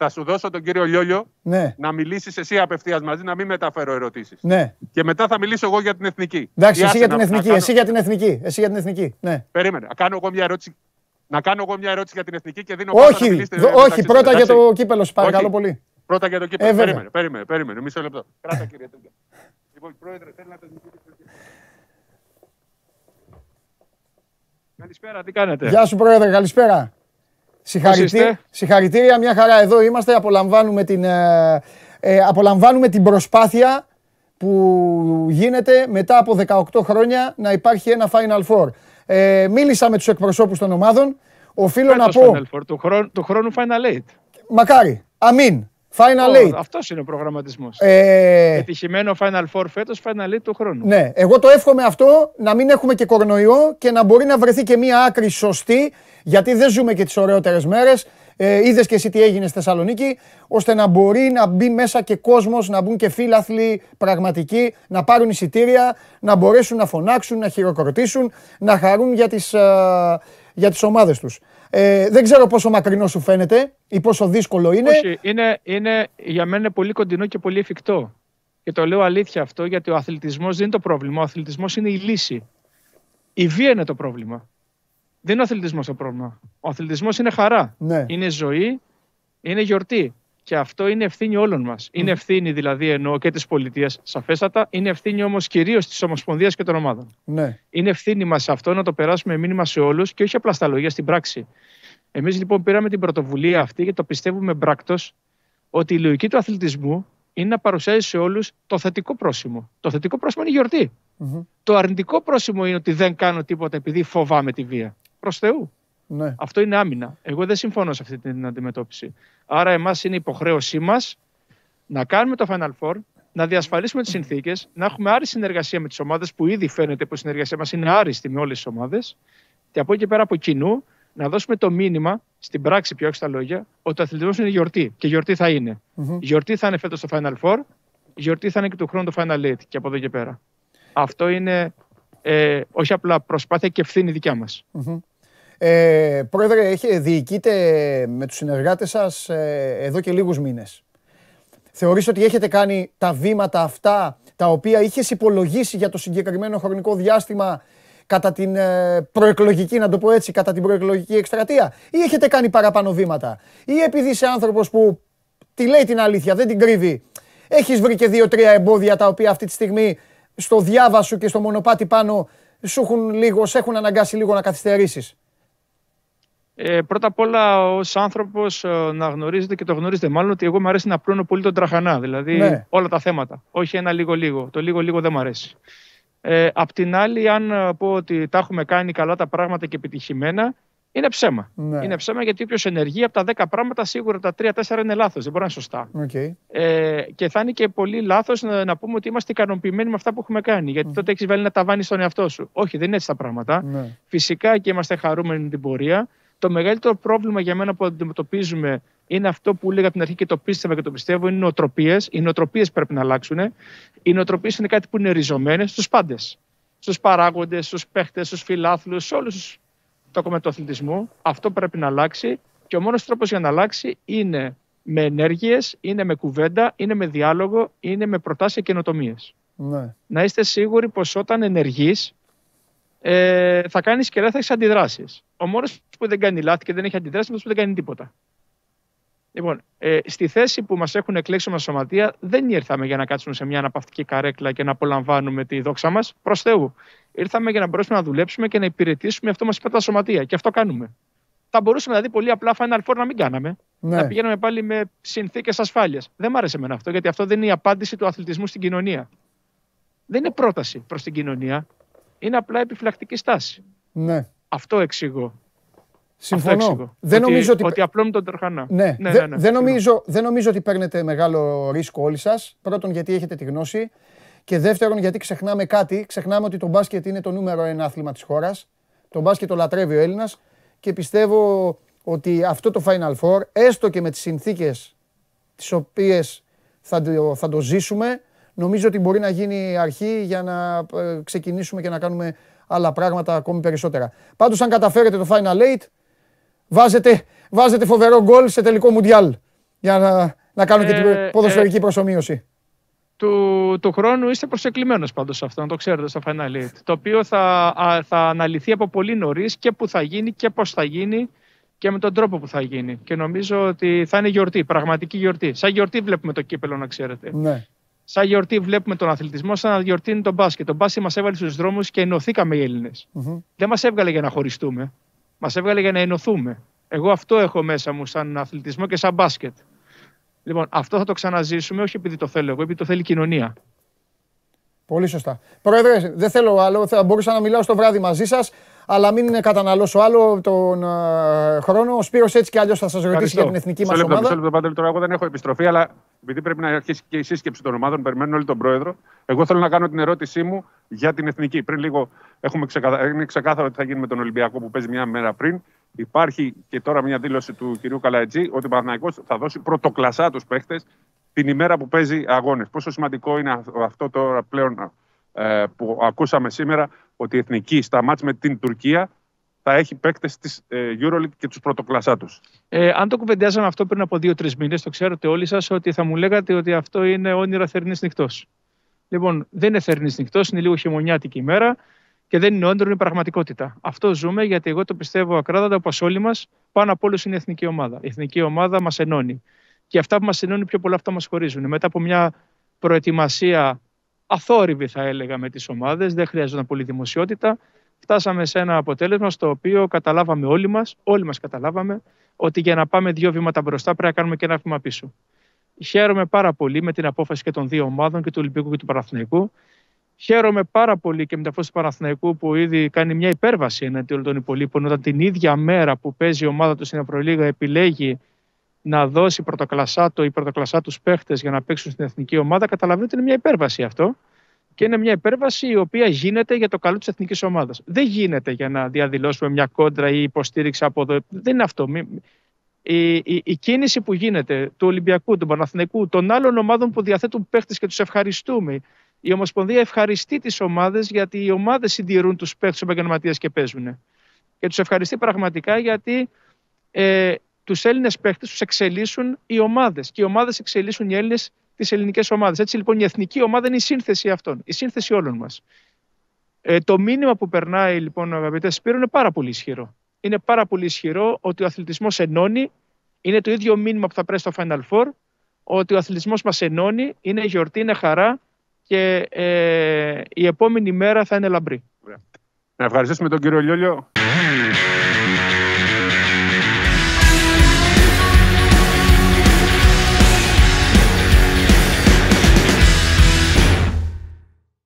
Θα σου δώσω τον κύριο Λιόλιο ναι. να μιλήσεις εσύ απευθείας μαζί, να μην μεταφέρω ερωτήσεις. Ναι. Και μετά θα μιλήσω εγώ για την εθνική. Εντάξει, εσύ για την εθνική. Εσύ για την εθνική. Εσύ για την εθνική. Ναι. Περίμενε. Να κάνω εγώ μια ερώτηση. Να κάνω εγώ μια ερώτηση για την εθνική και δίνω Όχι, να όχι πρώτα για το κύπελος, σα παρακαλώ πολύ. Πρώτα για το κύπελο. Ε, περίμενε, περίμενε, περίμενε. Μισό λεπτό. Κράτα, κύριε Λοιπόν, πρόεδρε, θέλω να το Καλησπέρα, τι κάνετε. Γεια σου, πρόεδρε, καλησπέρα. Συγχαρητή... Συγχαρητήρια, μια χαρά εδώ είμαστε. Απολαμβάνουμε την, ε, ε, απολαμβάνουμε την προσπάθεια που γίνεται μετά από 18 χρόνια να υπάρχει ένα Final Four. Ε, μίλησα με τους εκπροσώπους των ομάδων. Οφείλω Πέτος να πω... Final Four, του, χρόνου, του χρόνου Final Eight. Μακάρι. Αμήν. Final Αυτός είναι ο προγραμματισμός. Ε... Επιτυχημένο Final Four φέτος, Final 8 του χρόνου. Ναι, εγώ το εύχομαι αυτό να μην έχουμε και κορονοϊό και να μπορεί να βρεθεί και μία άκρη σωστή, γιατί δεν ζούμε και τις ωραιότερες μέρες. Ε, Είδες και εσύ τι έγινε στη Θεσσαλονίκη, ώστε να μπορεί να μπει μέσα και κόσμος, να μπουν και φίλαθλοι πραγματικοί, να πάρουν εισιτήρια, να μπορέσουν να φωνάξουν, να χειροκροτήσουν, να χαρούν για τις ε, ομάδες τους. Ε, δεν ξέρω πόσο μακρινό σου φαίνεται ή πόσο δύσκολο είναι. Όχι, είναι, είναι για μένα πολύ κοντινό και πολύ εφικτό. Και το λέω αλήθεια αυτό γιατί ο αθλητισμός δεν είναι το πρόβλημα. Ο αθλητισμός είναι η λύση. Η βία είναι το πρόβλημα. Δεν είναι ο αθλητισμός το πρόβλημα. Ο αθλητισμός είναι χαρά. Ναι. Είναι ζωή, είναι γιορτή. Και αυτό είναι ευθύνη όλων μας. Είναι ευθύνη δηλαδή εννοώ και της πολιτείας, σαφέστατα. Είναι ευθύνη όμως κυρίως της Ομοσπονδίας και των ομάδων. Ναι. Είναι ευθύνη μας αυτό να το περάσουμε μήνυμα σε όλους και όχι απλά στα λόγια, στην πράξη. Εμείς λοιπόν πήραμε την πρωτοβουλία αυτή και το πιστεύουμε μπράκτος ότι η λογική του αθλητισμού είναι να παρουσιάζει σε όλους το θετικό πρόσημο. Το θετικό πρόσημο είναι η γιορτη Το αρνητικό πρόσημο είναι ότι δεν κάνω τίποτα επειδή φοβάμαι τη βία. Προς Θεού. Ναι. Αυτό είναι άμυνα. Εγώ δεν συμφωνώ σε αυτή την αντιμετώπιση. Άρα, εμάς είναι υποχρέωσή μας να κάνουμε το Final Four, να διασφαλίσουμε τις συνθήκες, να έχουμε άριστη συνεργασία με τις ομάδες που ήδη φαίνεται πως η συνεργασία μας είναι άριστη με όλες τις ομάδες. Και από εκεί και πέρα από κοινού να δώσουμε το μήνυμα στην πράξη, πιο έξω τα λόγια, ότι ο αθλητισμός είναι γιορτή. Και γιορτή θα είναι. Γιορτή θα είναι φέτος το Final Four, γιορτή θα είναι και του χρόνου το Final Eight και από εδώ και πέρα. Αυτό είναι ε, όχι απλά προσπάθεια και ευθύνη δικιά μας. Ε, πρόεδρε, έχει, διοικείτε με τους συνεργάτες σας ε, εδώ και λίγους μήνες. Θεωρείς ότι έχετε κάνει τα βήματα αυτά τα οποία είχες υπολογίσει για το συγκεκριμένο χρονικό διάστημα κατά την ε, προεκλογική, να το πω έτσι, κατά την προεκλογική εκστρατεία ή έχετε κάνει παραπάνω βήματα ή επειδή είσαι άνθρωπος που τη λέει την αλήθεια, δεν την κρύβει, έχεις βρει και δύο-τρία εμπόδια τα οποία αυτή τη στιγμή στο διάβα σου και στο μονοπάτι πάνω σου έχουν σε έχουν αναγκάσει λίγο να καθυστερήσεις. Ε, πρώτα απ' όλα, ως άνθρωπος, ε, να γνωρίζετε και το γνωρίζετε μάλλον ότι εγώ μου αρέσει να πλώνω πολύ τον τραχανά. Δηλαδή ναι. όλα τα θέματα. Όχι ένα λίγο-λίγο. Το λίγο-λίγο δεν μου αρέσει. Ε, απ' την άλλη, αν ε, πω ότι τα έχουμε κάνει καλά τα πράγματα και επιτυχημένα, είναι ψέμα. Ναι. Είναι ψέμα γιατί όποιος ενεργεί από τα 10 πράγματα, σίγουρα τα 3-4 είναι λάθος. Δεν μπορεί να είναι σωστά. Okay. Ε, και θα είναι και πολύ λάθος να, πούμε ότι είμαστε ικανοποιημένοι με αυτά που έχουμε κάνει. Γιατί τότε έχεις βάλει ένα ταβάνι στον εαυτό σου. Όχι, δεν είναι έτσι τα πράγματα. Ναι. Φυσικά και είμαστε χαρούμενοι με την πορεία. Το μεγαλύτερο πρόβλημα για μένα που αντιμετωπίζουμε είναι αυτό που έλεγα από την αρχή και το πίστευα και το πιστεύω: είναι οι νοοτροπίες. Οι νοοτροπίες πρέπει να αλλάξουν. Οι νοοτροπίες είναι κάτι που είναι ριζωμένες στους πάντες. Στους παράγοντες, στους παίχτες, στους φιλάθλους, σε όλους το κομμάτι του αθλητισμού. Αυτό πρέπει να αλλάξει. Και ο μόνος τρόπος για να αλλάξει είναι με ενέργειες, είναι με κουβέντα, είναι με διάλογο, είναι με προτάσεις και καινοτομίες. Ναι. Να είστε σίγουροι πως όταν ενεργείς, ε, θα κάνει κεραία, θα έχεις αντιδράσεις. Ο μόνος που δεν κάνει λάθη και δεν έχει αντιδράσει είναι που δεν κάνει τίποτα. Λοιπόν, ε, στη θέση που μας έχουν εκλέξει μας σωματεία, δεν ήρθαμε για να κάτσουμε σε μια αναπαυτική καρέκλα και να απολαμβάνουμε τη δόξα μας. Προς Θεού. Ήρθαμε για να μπορέσουμε να δουλέψουμε και να υπηρετήσουμε αυτό μα είπα τα σωματεία. Και αυτό κάνουμε. Θα μπορούσαμε δηλαδή πολύ απλά Final Four να μην κάναμε. Ναι. Να πηγαίναμε πάλι με συνθήκες ασφάλειας. Δεν μ' άρεσε εμένα αυτό, γιατί αυτό δεν είναι η απάντηση του αθλητισμού στην κοινωνία. Δεν είναι πρόταση προς την κοινωνία είναι απλά επιφυλακτική στάση. Ναι. Αυτό εξηγώ. Συμφωνώ. Αυτό εξηγώ. Δεν ότι, νομίζω ότι... ότι τον Τροχανά. Ναι. ναι, ναι, ναι. δεν, νομίζω, δεν νομίζω ότι παίρνετε μεγάλο ρίσκο όλοι σας. Πρώτον γιατί έχετε τη γνώση και δεύτερον γιατί ξεχνάμε κάτι. Ξεχνάμε ότι το μπάσκετ είναι το νούμερο ένα άθλημα της χώρας. Το μπάσκετ το λατρεύει ο Έλληνας και πιστεύω ότι αυτό το Final Four έστω και με τις συνθήκες τις οποίες θα θα το ζήσουμε νομίζω ότι μπορεί να γίνει αρχή για να ε, ξεκινήσουμε και να κάνουμε άλλα πράγματα ακόμη περισσότερα. Πάντως αν καταφέρετε το Final Eight, βάζετε, βάζετε φοβερό γκολ σε τελικό Μουντιάλ για να, να κάνω και την ε, ε, ποδοσφαιρική προσωμείωση του, του χρόνου είστε προσεκλημένος πάντως σε αυτό, να το ξέρετε στο Final Eight. Το οποίο θα, θα αναλυθεί από πολύ νωρίς και που θα γίνει και πώς θα γίνει και με τον τρόπο που θα γίνει. Και νομίζω ότι θα είναι γιορτή, πραγματική γιορτή. Σαν γιορτή βλέπουμε το κύπελο, να ξέρετε. Ναι σαν γιορτή βλέπουμε τον αθλητισμό, σαν να γιορτίνει τον μπάσκετ. Το μπάσκετ μας έβαλε στους δρόμους και ενωθήκαμε οι ελληνε Δεν μας έβγαλε για να χωριστούμε. Μας έβγαλε για να ενωθούμε. Εγώ αυτό έχω μέσα μου σαν αθλητισμό και σαν μπάσκετ. Λοιπόν, αυτό θα το ξαναζήσουμε όχι επειδή το θέλω εγώ, επειδή το θέλει η κοινωνία. Πολύ σωστά. Πρόεδρε, δεν θέλω άλλο. Θα μπορούσα να μιλάω στο βράδυ μαζί σας, αλλά μην καταναλώσω άλλο τον ε, χρόνο. Ο Σπύρος έτσι κι αλλιώς θα σας ρωτήσει για την εθνική μα ομάδα. Μισό λεπτό, τώρα εγώ δεν έχω επιστροφή, αλλά επειδή πρέπει να αρχίσει και η σύσκεψη των ομάδων, περιμένουν όλοι τον πρόεδρο. Εγώ θέλω να κάνω την ερώτησή μου για την εθνική. Πριν λίγο έχουμε ξεκαθα... είναι ξεκάθαρο ότι θα γίνει με τον Ολυμπιακό που παίζει μια μέρα πριν. Υπάρχει και τώρα μια δήλωση του κυρίου Καλατζή ότι ο Παναγιώ θα δώσει πρωτοκλασά τους παίχτες την ημέρα που παίζει αγώνες. Πόσο σημαντικό είναι αυτό τώρα πλέον ε, που ακούσαμε σήμερα ότι η εθνική στα μάτς με την Τουρκία θα έχει παίκτες της ε, Euroleague και τους πρωτοκλασσά Ε, αν το κουβεντιάζαμε αυτό πριν από δύο-τρει μήνες, το ξέρετε όλοι σας ότι θα μου λέγατε ότι αυτό είναι όνειρα θερινής νυχτός. Λοιπόν, δεν είναι θερινής νυχτός, είναι λίγο χειμωνιάτικη ημέρα και δεν είναι όνειρο, είναι πραγματικότητα. Αυτό ζούμε γιατί εγώ το πιστεύω ακράδαντα όπως όλοι μας, πάνω απ' όλους είναι η εθνική ομάδα. Η εθνική ομάδα μας ενώνει. Και αυτά που μας ενώνει πιο πολλά, αυτά μας χωρίζουν. Μετά από μια προετοιμασία αθόρυβη, θα έλεγα, με τις ομάδες, δεν χρειάζονταν πολύ δημοσιότητα φτάσαμε σε ένα αποτέλεσμα στο οποίο καταλάβαμε όλοι μας, όλοι μας καταλάβαμε, ότι για να πάμε δύο βήματα μπροστά πρέπει να κάνουμε και ένα βήμα πίσω. Χαίρομαι πάρα πολύ με την απόφαση και των δύο ομάδων, και του Ολυμπίκου και του Παναθηναϊκού. Χαίρομαι πάρα πολύ και με την απόφαση του Παναθηναϊκού που ήδη κάνει μια υπέρβαση εναντί όλων των υπολείπων. Όταν την ίδια μέρα που παίζει η ομάδα του στην Ευρωλίγα επιλέγει να δώσει πρωτοκλασάτο ή πρωτοκλασάτους του παίχτες για να παίξουν στην εθνική ομάδα, καταλαβαίνετε ότι είναι μια υπέρβαση αυτό και είναι μια υπέρβαση η οποία γίνεται για το καλό της εθνικής ομάδας. Δεν γίνεται για να διαδηλώσουμε μια κόντρα ή υποστήριξη από εδώ. Δεν είναι αυτό. Η, η, κίνηση που γίνεται του Ολυμπιακού, του Παναθηνικού, των άλλων ομάδων που διαθέτουν παίχτες και τους ευχαριστούμε. Η Ομοσπονδία ευχαριστεί τις ομάδες γιατί οι ομάδες συντηρούν τους παίχτες επαγγελματίες και παίζουν. Και τους ευχαριστεί πραγματικά γιατί ε, τους Έλληνες παίχτες τους εξελίσσουν οι ομάδες. Και οι ομάδες εξελίσσουν οι Έλληνες τις ελληνικές ομάδες. Έτσι λοιπόν η εθνική ομάδα είναι η σύνθεση αυτών, η σύνθεση όλων μας. Ε, το μήνυμα που περνάει λοιπόν, αγαπητές Σπύρο, είναι πάρα πολύ ισχυρό. Είναι πάρα πολύ ισχυρό ότι ο αθλητισμός ενώνει. Είναι το ίδιο μήνυμα που θα πρέσει στο Final Four, ότι ο αθλητισμός μας ενώνει, είναι γιορτή, είναι χαρά και ε, η επόμενη μέρα θα είναι λαμπρή. Να ευχαριστήσουμε τον κύριο Λιόλιο.